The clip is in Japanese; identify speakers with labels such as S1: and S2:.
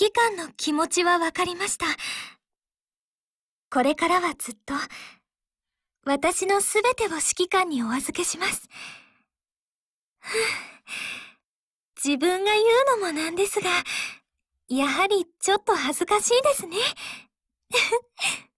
S1: 揮官の気持ちはわかりました。
S2: これからはずっと、私のすべてを指揮官にお預けします。自分が言うのもなんで
S1: すが、やはりちょっと恥ずかしいですね。